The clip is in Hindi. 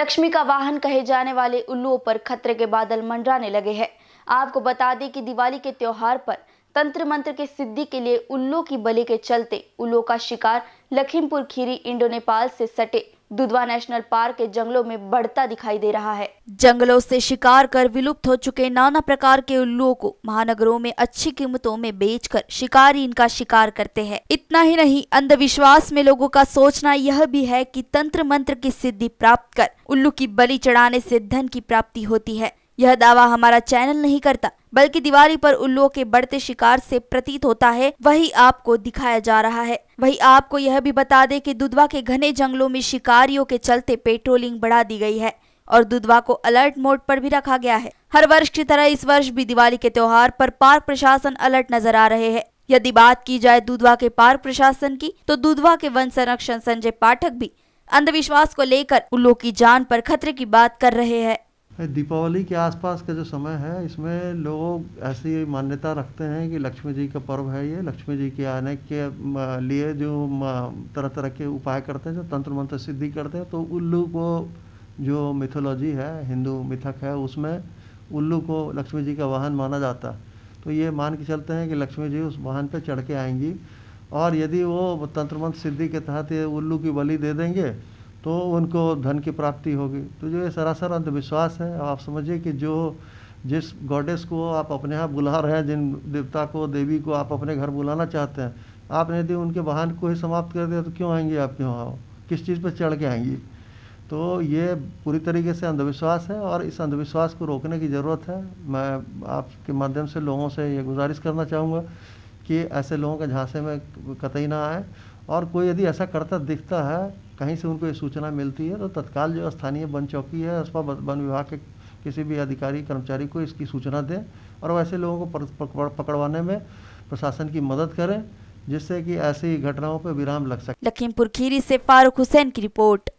लक्ष्मी का वाहन कहे जाने वाले उल्लुओं पर खतरे के बादल मंडराने लगे हैं आपको बता दें कि दिवाली के त्यौहार पर तंत्र मंत्र के सिद्धि के लिए उल्लू की बलि के चलते उल्लू का शिकार लखीमपुर खीरी इंडो नेपाल से सटे दुधवा नेशनल पार्क के जंगलों में बढ़ता दिखाई दे रहा है जंगलों से शिकार कर विलुप्त हो चुके नाना प्रकार के उल्लुओं को महानगरों में अच्छी कीमतों में बेचकर शिकारी इनका शिकार करते हैं इतना ही नहीं अंधविश्वास में लोगों का सोचना यह भी है कि तंत्र मंत्र की सिद्धि प्राप्त कर उल्लू की बलि चढ़ाने से धन की प्राप्ति होती है यह दावा हमारा चैनल नहीं करता बल्कि दिवाली पर उल्लुओं के बढ़ते शिकार से प्रतीत होता है वही आपको दिखाया जा रहा है वही आपको यह भी बता दे कि दुधवा के घने जंगलों में शिकारियों के चलते पेट्रोलिंग बढ़ा दी गई है और दुधवा को अलर्ट मोड पर भी रखा गया है हर वर्ष की तरह इस वर्ष भी दिवाली के त्योहार पर पार्क प्रशासन अलर्ट नजर आ रहे हैं यदि बात की जाए दुधवा के पार्क प्रशासन की तो दुधवा के वन संरक्षण संजय पाठक भी अंधविश्वास को लेकर उल्लू की जान पर खतरे की बात कर रहे हैं दीपावली के आसपास का जो समय है इसमें लोग ऐसी मान्यता रखते हैं कि लक्ष्मी जी का पर्व है ये लक्ष्मी जी के आने के लिए जो तरह तरह के उपाय करते हैं जो तंत्र मंत्र सिद्धि करते हैं तो उल्लू को जो मिथोलॉजी है हिंदू मिथक है उसमें उल्लू को लक्ष्मी जी का वाहन माना जाता है तो ये मान के चलते हैं कि लक्ष्मी जी उस वाहन पर चढ़ के आएंगी और यदि वो तंत्र मंत्र सिद्धि के तहत ये उल्लू की बलि दे देंगे तो उनको धन की प्राप्ति होगी तो जो ये सरासर अंधविश्वास है आप समझिए कि जो जिस गॉडेस को आप अपने यहाँ बुला रहे हैं जिन देवता को देवी को आप अपने घर बुलाना चाहते हैं आपने यदि उनके वाहन को ही समाप्त कर दिया तो क्यों आप आपके वहाँ किस चीज़ पर चढ़ के आएंगी तो ये पूरी तरीके से अंधविश्वास है और इस अंधविश्वास को रोकने की ज़रूरत है मैं आपके माध्यम से लोगों से ये गुजारिश करना चाहूँगा कि ऐसे लोगों के झांसे में कतई ना आए और कोई यदि ऐसा करता दिखता है कहीं से उनको ये सूचना मिलती है तो तत्काल जो स्थानीय वन चौकी है अथवा वन विभाग के किसी भी अधिकारी कर्मचारी को इसकी सूचना दें और वैसे लोगों को पकड़वाने में प्रशासन की मदद करें जिससे कि ऐसी घटनाओं पर विराम लग सके लखीमपुर खीरी से फारूक हुसैन की रिपोर्ट